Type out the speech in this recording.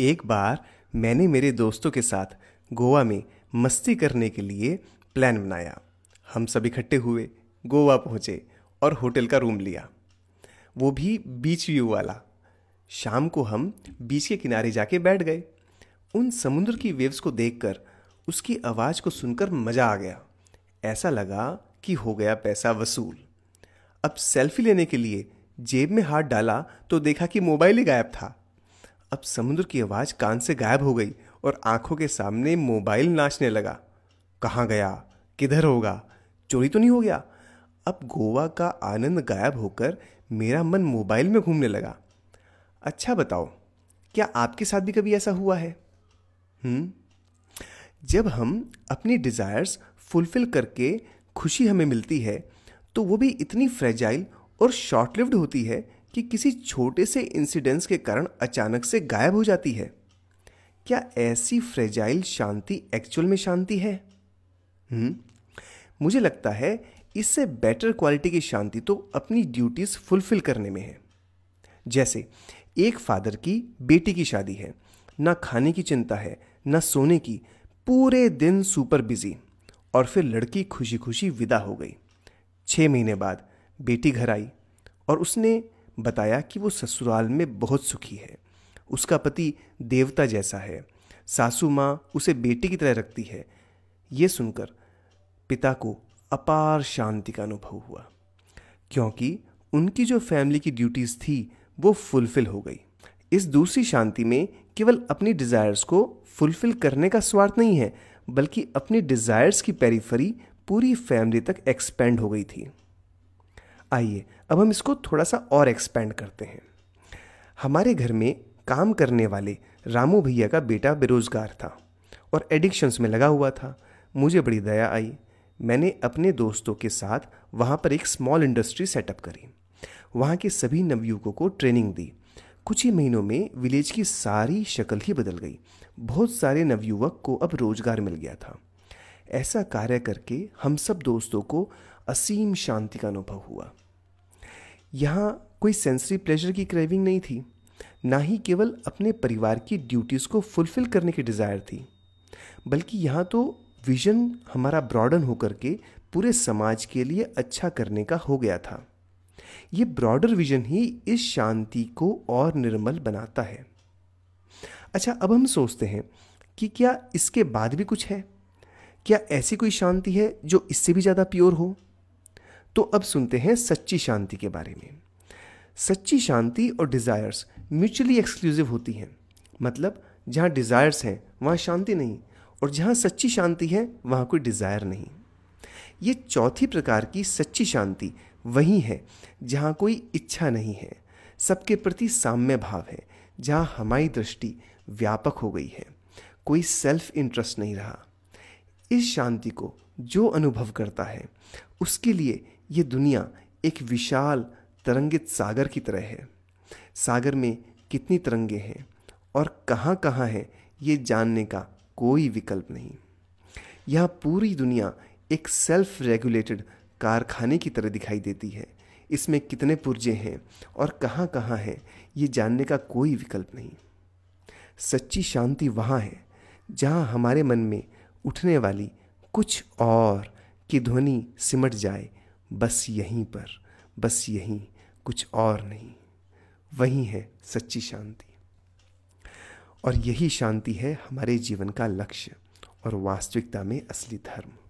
एक बार मैंने मेरे दोस्तों के साथ गोवा में मस्ती करने के लिए प्लान बनाया हम सब इकट्ठे हुए गोवा पहुँचे और होटल का रूम लिया वो भी बीच व्यू वाला शाम को हम बीच के किनारे जाके बैठ गए उन समुद्र की वेव्स को देखकर उसकी आवाज़ को सुनकर मज़ा आ गया ऐसा लगा कि हो गया पैसा वसूल अब सेल्फी लेने के लिए जेब में हाथ डाला तो देखा कि मोबाइल ही गायब था अब समुद्र की आवाज़ कान से गायब हो गई और आंखों के सामने मोबाइल नाचने लगा कहाँ गया किधर होगा चोरी तो नहीं हो गया अब गोवा का आनंद गायब होकर मेरा मन मोबाइल में घूमने लगा अच्छा बताओ क्या आपके साथ भी कभी ऐसा हुआ है हम्म जब हम अपनी डिज़ायर्स फुलफिल करके खुशी हमें मिलती है तो वो भी इतनी फ्रेजाइल और शॉर्ट लिव्ड होती है कि किसी छोटे से इंसिडेंस के कारण अचानक से गायब हो जाती है क्या ऐसी फ्रेजाइल शांति एक्चुअल में शांति है हुँ? हम्म? मुझे लगता है इससे बेटर क्वालिटी की शांति तो अपनी ड्यूटीज़ फुलफिल करने में है जैसे एक फादर की बेटी की शादी है ना खाने की चिंता है ना सोने की पूरे दिन सुपर बिजी और फिर लड़की खुशी खुशी विदा हो गई छः महीने बाद बेटी घर आई और उसने बताया कि वो ससुराल में बहुत सुखी है उसका पति देवता जैसा है सासू माँ उसे बेटी की तरह रखती है ये सुनकर पिता को अपार शांति का अनुभव हुआ क्योंकि उनकी जो फैमिली की ड्यूटीज़ थी वो फुलफिल हो गई इस दूसरी शांति में केवल अपनी डिज़ायर्स को फुलफिल करने का स्वार्थ नहीं है बल्कि अपनी डिज़ायर्स की पेरीफरी पूरी फैमिली तक एक्सपेंड हो गई थी आइए अब हम इसको थोड़ा सा और एक्सपेंड करते हैं हमारे घर में काम करने वाले रामू भैया का बेटा बेरोज़गार था और एडिक्शंस में लगा हुआ था मुझे बड़ी दया आई मैंने अपने दोस्तों के साथ वहाँ पर एक स्मॉल इंडस्ट्री सेटअप करी वहाँ के सभी नवयुवकों को ट्रेनिंग दी कुछ ही महीनों में विलेज की सारी शक्ल ही बदल गई बहुत सारे नवयुवक को अब रोजगार मिल गया था ऐसा कार्य करके हम सब दोस्तों को असीम शांति का अनुभव हुआ यहाँ कोई सेंसरी प्लेजर की क्रेविंग नहीं थी ना ही केवल अपने परिवार की ड्यूटीज़ को फुलफ़िल करने की डिज़ायर थी बल्कि यहाँ तो विजन हमारा ब्रॉडन होकर के पूरे समाज के लिए अच्छा करने का हो गया था ये ब्रॉडर विजन ही इस शांति को और निर्मल बनाता है अच्छा अब हम सोचते हैं कि क्या इसके बाद भी कुछ है क्या ऐसी कोई शांति है जो इससे भी ज़्यादा प्योर हो तो अब सुनते हैं सच्ची शांति के बारे में सच्ची शांति और डिज़ायर्स म्यूचुअली एक्सक्लूसिव होती हैं मतलब जहाँ डिज़ायर्स हैं वहाँ शांति नहीं और जहाँ सच्ची शांति है वहाँ कोई डिज़ायर नहीं ये चौथी प्रकार की सच्ची शांति वही है जहाँ कोई इच्छा नहीं है सबके प्रति साम्य भाव है जहाँ हमारी दृष्टि व्यापक हो गई है कोई सेल्फ इंटरेस्ट नहीं रहा इस शांति को जो अनुभव करता है उसके लिए ये दुनिया एक विशाल तरंगित सागर की तरह है सागर में कितनी तरंगे हैं और कहाँ कहाँ हैं ये जानने का कोई विकल्प नहीं यह पूरी दुनिया एक सेल्फ रेगुलेटेड कारखाने की तरह दिखाई देती है इसमें कितने पुर्जे हैं और कहाँ कहाँ हैं ये जानने का कोई विकल्प नहीं सच्ची शांति वहाँ है जहाँ हमारे मन में उठने वाली कुछ और की ध्वनि सिमट जाए बस यहीं पर बस यहीं कुछ और नहीं वही है सच्ची शांति और यही शांति है हमारे जीवन का लक्ष्य और वास्तविकता में असली धर्म